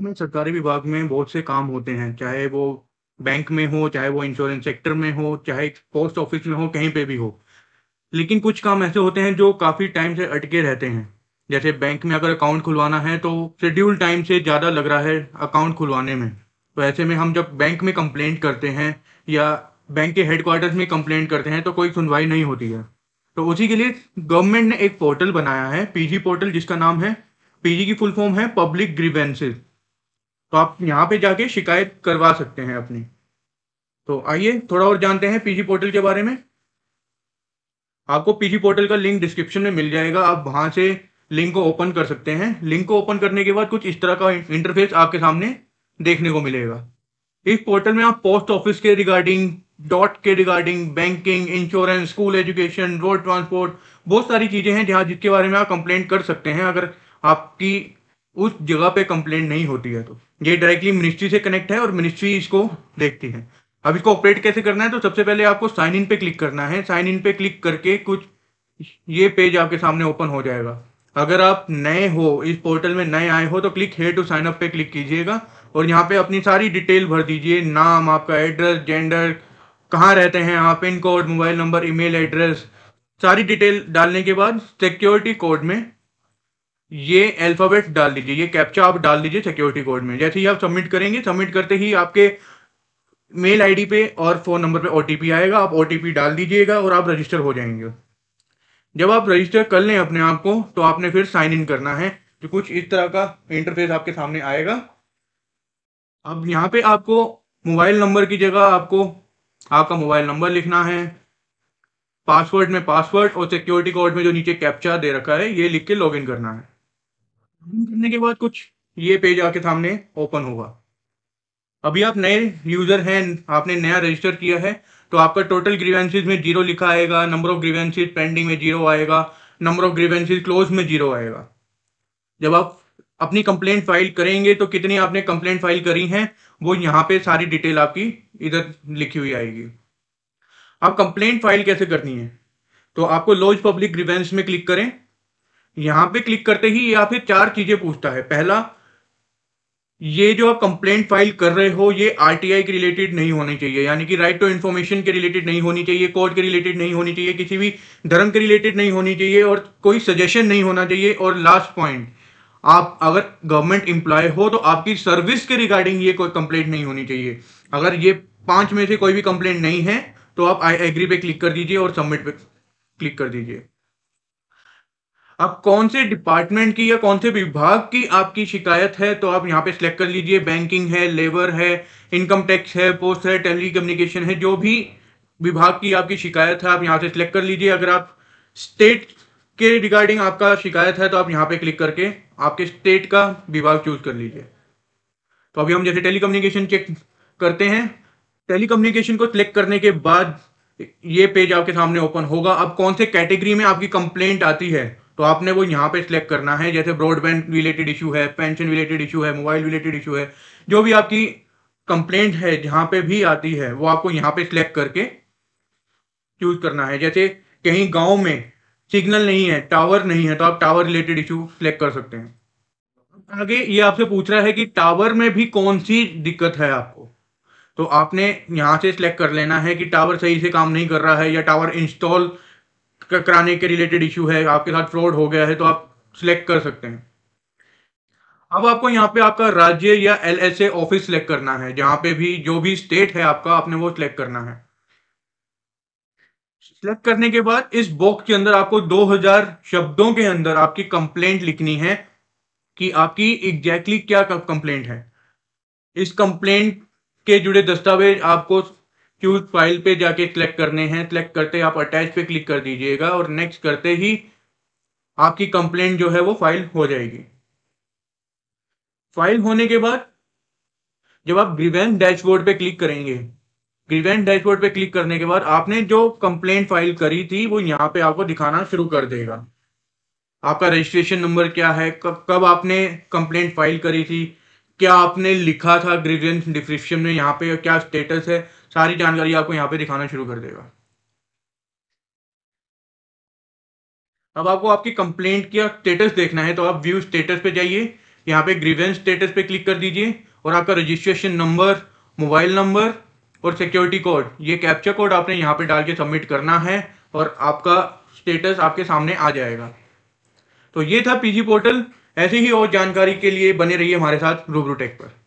में सरकारी विभाग में बहुत से काम होते हैं चाहे वो बैंक में हो चाहे वो इंश्योरेंस सेक्टर में हो चाहे पोस्ट ऑफिस में हो कहीं पे भी हो लेकिन कुछ काम ऐसे होते हैं जो काफ़ी टाइम से अटके रहते हैं जैसे बैंक में अगर अकाउंट खुलवाना है तो शेड्यूल टाइम से ज़्यादा लग रहा है अकाउंट खुलवाने में तो ऐसे में हम जब बैंक में कंप्लेंट करते हैं या बैंक के हेडक्वार्टर्स में कंप्लेंट करते हैं तो कोई सुनवाई नहीं होती है तो उसी के लिए गवर्नमेंट ने एक पोर्टल बनाया है पीजी पोर्टल जिसका नाम है पीजी की फुल फॉर्म है पब्लिक ग्रीवेंसेज तो आप यहाँ पे जाके शिकायत करवा सकते हैं अपनी तो आइए थोड़ा और जानते हैं पीजी पोर्टल के बारे में आपको पीजी पोर्टल का लिंक डिस्क्रिप्शन में मिल जाएगा आप वहां से लिंक को ओपन कर सकते हैं लिंक को ओपन करने के बाद कुछ इस तरह का इंटरफेस आपके सामने देखने को मिलेगा इस पोर्टल में आप पोस्ट ऑफिस के रिगार्डिंग डॉट के regarding banking insurance school education road transport बहुत सारी चीज़ें हैं जहाँ जिसके बारे में आप कंप्लेंट कर सकते हैं अगर आपकी उस जगह पे कंप्लेंट नहीं होती है तो ये डायरेक्टली मिनिस्ट्री से कनेक्ट है और मिनिस्ट्री इसको देखती है अब इसको ऑपरेट कैसे करना है तो सबसे पहले आपको साइन इन पे क्लिक करना है साइन इन पे क्लिक करके कुछ ये पेज आपके सामने ओपन हो जाएगा अगर आप नए हो इस पोर्टल में नए आए हो तो click here to sign up पे क्लिक कीजिएगा और यहाँ पे अपनी सारी डिटेल भर दीजिए नाम आपका एड्रेस जेंडर कहाँ रहते हैं आप pin code mobile number email address सारी डिटेल डालने के बाद सिक्योरिटी कोड में ये अल्फ़ाबेट डाल दीजिए ये कैप्चा आप डाल दीजिए सिक्योरिटी कोड में जैसे ही आप सबमिट करेंगे सबमिट करते ही आपके मेल आईडी पे और फ़ोन नंबर पे ओटीपी आएगा आप ओटीपी डाल दीजिएगा और आप रजिस्टर हो जाएंगे जब आप रजिस्टर कर लें अपने आप को तो आपने फिर साइन इन करना है जो तो कुछ इस तरह का इंटरफेस आपके सामने आएगा अब यहाँ पे आपको मोबाइल नंबर की जगह आपको आपका मोबाइल नंबर लिखना है पासवर्ड में पासवर्ड और सिक्योरिटी कोड में जो नीचे कैप्चा दे रखा है ये लिख के लॉगिन करना है करने के बाद कुछ ये पेज आके सामने ओपन होगा अभी आप नए यूज़र हैं आपने नया रजिस्टर किया है तो आपका टोटल ग्रीवेंसीज में जीरो लिखा आएगा नंबर ऑफ ग्रीवेंसीज पेंडिंग में जीरो आएगा नंबर ऑफ ग्रीवेंसीज क्लोज में जीरो आएगा जब आप अपनी कंप्लेंट फाइल करेंगे तो कितनी आपने कंप्लेंट फाइल करी हैं वो यहाँ पे सारी डिटेल आपकी इधर लिखी हुई आएगी आप कंप्लेंट फाइल कैसे करनी है तो आपको लॉज पब्लिक ग्रीवेंस में क्लिक करें यहां पे क्लिक करते ही ये आपसे चार चीजें पूछता है पहला ये जो आप कंप्लेंट फाइल कर रहे हो ये आरटीआई के रिलेटेड नहीं होने चाहिए यानी कि राइट टू इन्फॉर्मेशन के रिलेटेड नहीं होनी चाहिए कोर्ट के रिलेटेड नहीं होनी चाहिए किसी भी धर्म के रिलेटेड नहीं होनी चाहिए और कोई सजेशन नहीं होना चाहिए और लास्ट पॉइंट आप अगर गवर्नमेंट इंप्लॉय हो तो आपकी सर्विस के रिगार्डिंग ये कोई कंप्लेंट नहीं होनी चाहिए अगर ये पांच में से कोई भी कंप्लेंट नहीं है तो आप आई एग्री पे क्लिक कर दीजिए और सबमिट पे क्लिक कर दीजिए अब कौन से डिपार्टमेंट की या कौन से विभाग की आपकी शिकायत है तो आप यहाँ पे सिलेक्ट कर लीजिए बैंकिंग है लेबर है इनकम टैक्स है पोस्ट है टेली कम्युनिकेशन है जो भी विभाग की आपकी शिकायत है आप यहाँ से सिलेक्ट कर लीजिए अगर आप स्टेट के रिगार्डिंग आपका शिकायत है तो आप यहाँ पे क्लिक करके आपके स्टेट का विभाग चूज कर लीजिए तो अभी हम जैसे टेली कम्युनिकेशन चेक करते हैं टेली कम्युनिकेशन को सिलेक्ट करने के बाद ये पेज आपके सामने ओपन होगा अब कौन से कैटेगरी में आपकी कंप्लेंट आती है तो आपने वो यहाँ पे सिलेक्ट करना है जैसे ब्रॉडबैंड रिलेटेड इशू है पेंशन रिलेटेड इशू है मोबाइल रिलेटेड इशू है जो भी आपकी कंप्लेंट है जहां पे भी आती है वो आपको यहाँ पे सिलेक्ट करके चूज करना है जैसे कहीं गाँव में सिग्नल नहीं है टावर नहीं है तो आप टावर रिलेटेड इशू सिलेक्ट कर सकते हैं आगे ये आपसे पूछ रहा है कि टावर में भी कौन सी दिक्कत है आपको तो आपने यहाँ से सिलेक्ट कर लेना है कि टावर सही से काम नहीं कर रहा है या टावर इंस्टॉल कराने के रिलेटेड इशू है आपके साथ फ्रॉड हो गया है तो आप सिलेक्ट कर सकते हैं अब आपको यहाँ पे आपका राज्य या L S A office select करना है जहां पे भी जो भी स्टेट है आपका आपने वो सिलेक्ट करना है सिलेक्ट करने के बाद इस बॉक्स के अंदर आपको 2000 शब्दों के अंदर आपकी कंप्लेंट लिखनी है कि आपकी एग्जैक्टली exactly क्या कंप्लेंट है इस कंप्लेंट के जुड़े दस्तावेज आपको उस फाइल पे जाके सिलेक्ट करने हैं सिलेक्ट करते आप अटैच पे क्लिक कर दीजिएगा और नेक्स्ट करते ही आपकी कंप्लेंट जो है वो फाइल हो जाएगी फाइल होने के बाद जब आप ग्रीवेंस डैशबोर्ड पे क्लिक करेंगे ग्रीवेंस डैशबोर्ड पे क्लिक करने के बाद आपने जो कंप्लेंट फाइल करी थी वो यहाँ पे आपको दिखाना शुरू कर देगा आपका रजिस्ट्रेशन नंबर क्या है कब कब आपने कंप्लेंट फाइल करी थी क्या आपने लिखा था ग्रीवेंस डिस्क्रिप्शन में यहाँ पे क्या स्टेटस है सारी जानकारी आपको यहाँ पे दिखाना शुरू कर देगा अब आपको आपकी कंप्लेंट का स्टेटस देखना है तो आप व्यू स्टेटस पे जाइए यहाँ पे ग्रीवेंस स्टेटस पे क्लिक कर दीजिए और आपका रजिस्ट्रेशन नंबर मोबाइल नंबर और सिक्योरिटी कोड ये कैप्चर कोड आपने यहाँ पे डाल के सबमिट करना है और आपका स्टेटस आपके सामने आ जाएगा तो ये था पीजी पोर्टल ऐसे ही और जानकारी के लिए बने रहिए हमारे साथ रूबरू टेक पर